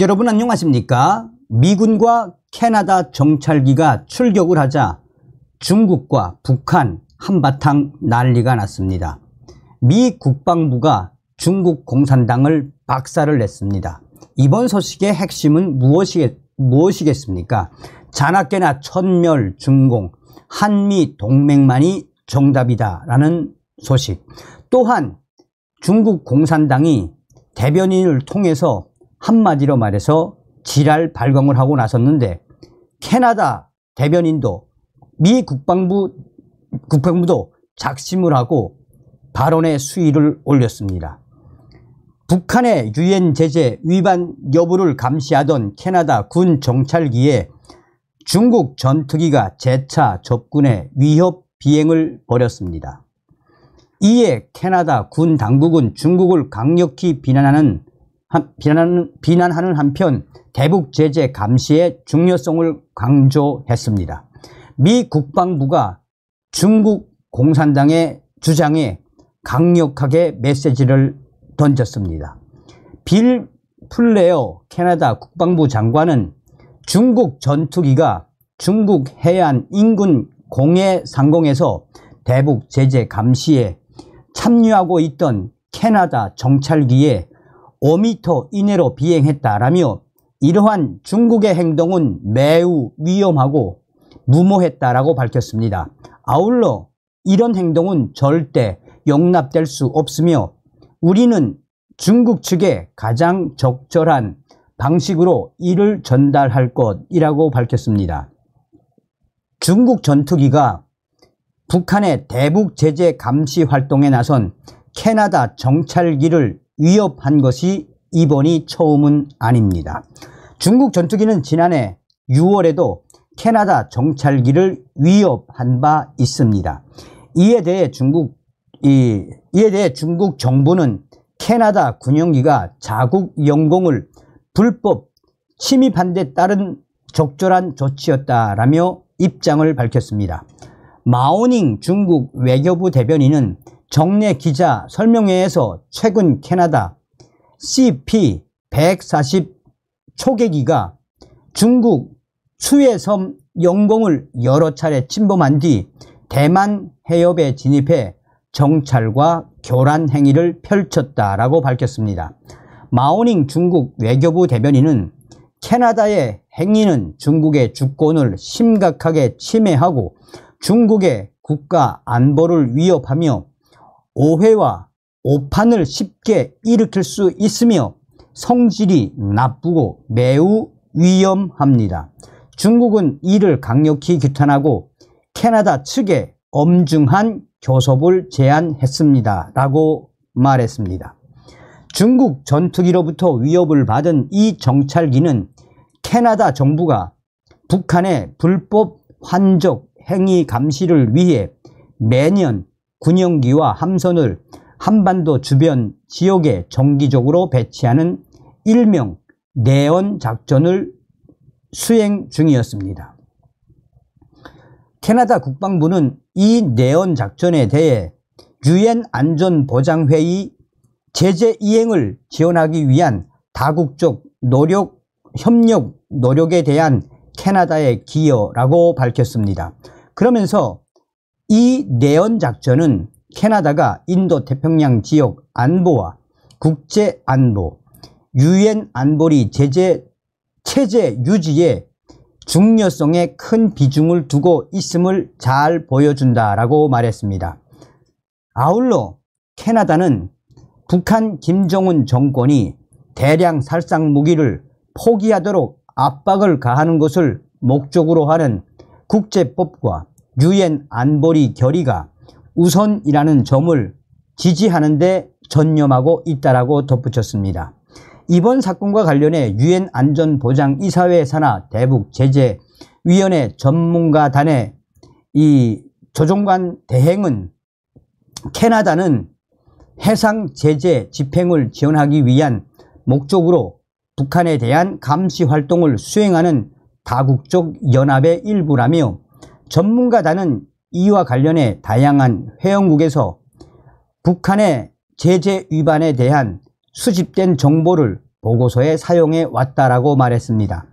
여러분 안녕하십니까? 미군과 캐나다 정찰기가 출격을 하자 중국과 북한 한바탕 난리가 났습니다. 미 국방부가 중국 공산당을 박살을 냈습니다. 이번 소식의 핵심은 무엇이겠, 무엇이겠습니까? 자나깨나 천멸 중공 한미 동맹만이 정답이다라는 소식. 또한 중국 공산당이 대변인을 통해서 한마디로 말해서 지랄 발광을 하고 나섰는데 캐나다 대변인도 미 국방부 국방부도 작심을 하고 발언의 수위를 올렸습니다. 북한의 유엔 제재 위반 여부를 감시하던 캐나다 군 정찰기에 중국 전투기가 재차 접근해 위협 비행을 벌였습니다. 이에 캐나다 군 당국은 중국을 강력히 비난하는 비난, 비난하는 한편 대북 제재 감시의 중요성을 강조했습니다. 미 국방부가 중국 공산당의 주장에 강력하게 메시지를 던졌습니다. 빌 플레어 캐나다 국방부 장관은 중국 전투기가 중국 해안 인근 공해 상공에서 대북 제재 감시에 참여하고 있던 캐나다 정찰기에 5m 이내로 비행했다라며 이러한 중국의 행동은 매우 위험하고 무모했다라고 밝혔습니다. 아울러 이런 행동은 절대 용납될 수 없으며 우리는 중국 측에 가장 적절한 방식으로 이를 전달할 것이라고 밝혔습니다. 중국 전투기가 북한의 대북 제재 감시 활동에 나선 캐나다 정찰기를 위협한 것이 이번이 처음은 아닙니다. 중국 전투기는 지난해 6월에도 캐나다 정찰기를 위협한 바 있습니다. 이에 대해 중국 이, 이에 대해 중국 정부는 캐나다 군용기가 자국 영공을 불법 침입한 데 따른 적절한 조치였다라며 입장을 밝혔습니다. 마오닝 중국 외교부 대변인은 정례 기자 설명회에서 최근 캐나다 CP140 초계기가 중국 추해섬 영공을 여러 차례 침범한 뒤 대만 해협에 진입해 정찰과 교란 행위를 펼쳤다라고 밝혔습니다. 마오닝 중국 외교부 대변인은 캐나다의 행위는 중국의 주권을 심각하게 침해하고 중국의 국가 안보를 위협하며 오해와 오판을 쉽게 일으킬 수 있으며 성질이 나쁘고 매우 위험합니다. 중국은 이를 강력히 규탄하고 캐나다 측에 엄중한 교섭을 제안했습니다. 라고 말했습니다. 중국 전투기로부터 위협을 받은 이 정찰기는 캐나다 정부가 북한의 불법 환적 행위 감시를 위해 매년 군용기와 함선을 한반도 주변 지역에 정기적으로 배치하는 일명 내원 작전을 수행 중이었습니다. 캐나다 국방부는 이 내원 작전에 대해 유엔 안전보장회의 제재 이행을 지원하기 위한 다국적 노력 협력 노력에 대한 캐나다의 기여라고 밝혔습니다. 그러면서 이 내연 작전은 캐나다가 인도 태평양 지역 안보와 국제 안보, 유엔 안보리 제재 체제 유지에 중요성에 큰 비중을 두고 있음을 잘 보여준다라고 말했습니다. 아울러 캐나다는 북한 김정은 정권이 대량 살상 무기를 포기하도록 압박을 가하는 것을 목적으로 하는 국제법과 유엔 안보리 결의가 우선이라는 점을 지지하는데 전념하고 있다라고 덧붙였습니다. 이번 사건과 관련해 유엔 안전보장이사회 산하 대북 제재 위원회 전문가단의 이조종관 대행은 캐나다는 해상 제재 집행을 지원하기 위한 목적으로 북한에 대한 감시 활동을 수행하는 다국적 연합의 일부라며 전문가단은 이와 관련해 다양한 회원국에서 북한의 제재 위반에 대한 수집된 정보를 보고서에 사용해 왔다라고 말했습니다.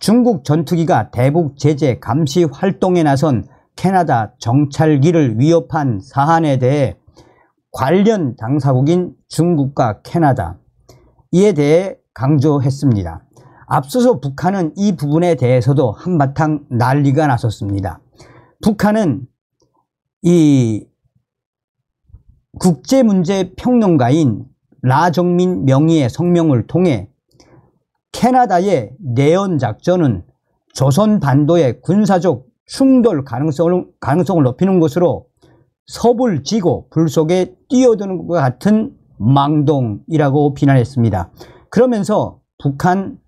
중국 전투기가 대북 제재 감시 활동에 나선 캐나다 정찰기를 위협한 사안에 대해 관련 당사국인 중국과 캐나다 이에 대해 강조했습니다. 앞서서 북한은 이 부분에 대해서도 한바탕 난리가 났었습니다. 북한은 이 국제문제 평론가인 라정민 명의의 성명을 통해 캐나다의 내연 작전은 조선 반도의 군사적 충돌 가능성을, 가능성을 높이는 것으로 섭을 지고 불 속에 뛰어드는 것과 같은 망동이라고 비난했습니다. 그러면서 북한,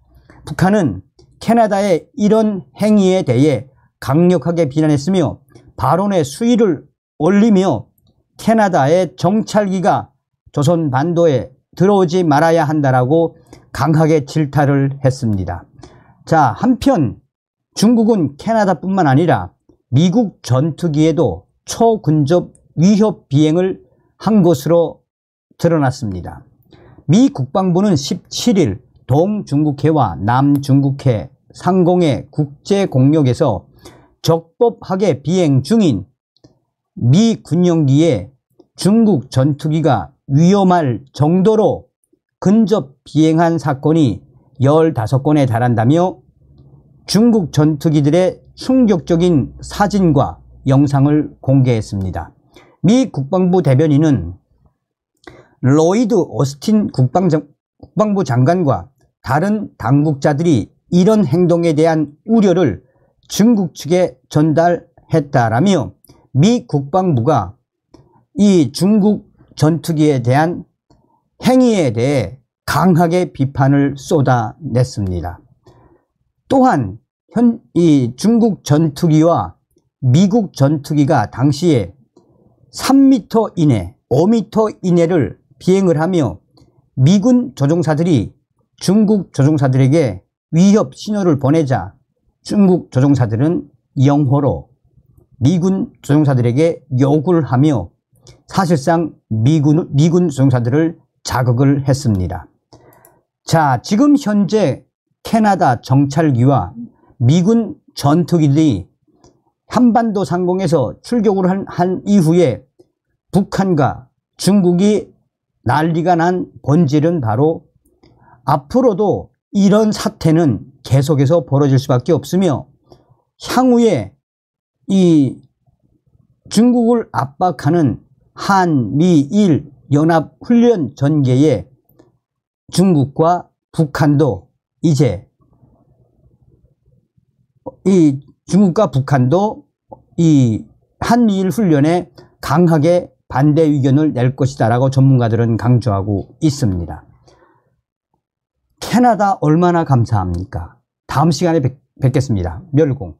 북한은 캐나다의 이런 행위에 대해 강력하게 비난했으며 발언의 수위를 올리며 캐나다의 정찰기가 조선 반도에 들어오지 말아야 한다라고 강하게 질타를 했습니다. 자, 한편 중국은 캐나다뿐만 아니라 미국 전투기에도 초근접 위협 비행을 한 것으로 드러났습니다. 미 국방부는 17일 동중국해와 남중국해 상공의 국제공역에서 적법하게 비행 중인 미 군용기에 중국 전투기가 위험할 정도로 근접 비행한 사건이 15건에 달한다며 중국 전투기들의 충격적인 사진과 영상을 공개했습니다. 미 국방부 대변인은 로이드 오스틴 국방장, 국방부 장관과 다른 당국자들이 이런 행동에 대한 우려를 중국 측에 전달했다라며 미 국방부가 이 중국 전투기에 대한 행위에 대해 강하게 비판을 쏟아냈습니다. 또한 현, 이 중국 전투기와 미국 전투기가 당시에 3m 이내, 5m 이내를 비행을 하며 미군 조종사들이 중국 조종사들에게 위협 신호를 보내자 중국 조종사들은 영호로 미군 조종사들에게 요구를 하며 사실상 미군, 미군 조종사들을 자극을 했습니다. 자, 지금 현재 캐나다 정찰기와 미군 전투기들이 한반도 상공에서 출격을 한, 한 이후에 북한과 중국이 난리가 난 본질은 바로 앞으로도 이런 사태는 계속해서 벌어질 수밖에 없으며 향후에 이 중국을 압박하는 한미일 연합훈련 전개에 중국과 북한도 이제 이 중국과 북한도 이 한미일 훈련에 강하게 반대 의견을 낼 것이다라고 전문가들은 강조하고 있습니다. 캐나다 얼마나 감사합니까? 다음 시간에 뵙, 겠습니다 멸공.